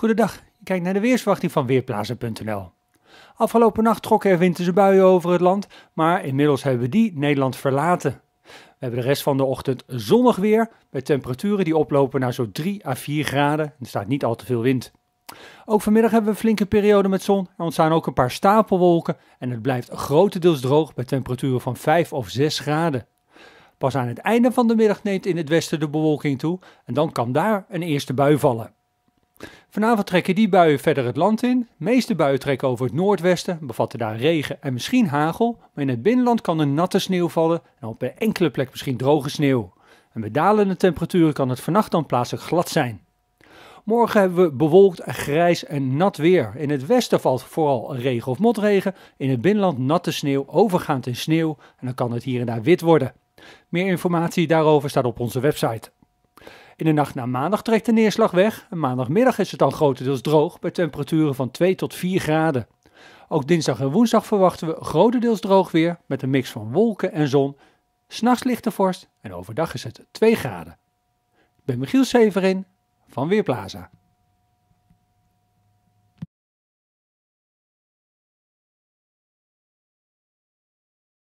Goedendag, je kijkt naar de weersverwachting van Weerplaza.nl. Afgelopen nacht trokken er winterse buien over het land, maar inmiddels hebben die Nederland verlaten. We hebben de rest van de ochtend zonnig weer, met temperaturen die oplopen naar zo'n 3 à 4 graden. Er staat niet al te veel wind. Ook vanmiddag hebben we een flinke periode met zon. Er ontstaan ook een paar stapelwolken en het blijft grotendeels droog bij temperaturen van 5 of 6 graden. Pas aan het einde van de middag neemt in het westen de bewolking toe en dan kan daar een eerste bui vallen. Vanavond trekken die buien verder het land in. De meeste buien trekken over het noordwesten, bevatten daar regen en misschien hagel. Maar in het binnenland kan er natte sneeuw vallen en op een enkele plek misschien droge sneeuw. En bij dalende temperaturen kan het vannacht dan plaatselijk glad zijn. Morgen hebben we bewolkt, grijs en nat weer. In het westen valt vooral regen of motregen. In het binnenland natte sneeuw, overgaand in sneeuw. En dan kan het hier en daar wit worden. Meer informatie daarover staat op onze website. In de nacht naar maandag trekt de neerslag weg en maandagmiddag is het dan grotendeels droog bij temperaturen van 2 tot 4 graden. Ook dinsdag en woensdag verwachten we grotendeels droog weer met een mix van wolken en zon. S'nachts de vorst en overdag is het 2 graden. Ik ben Michiel Severin van Weerplaza.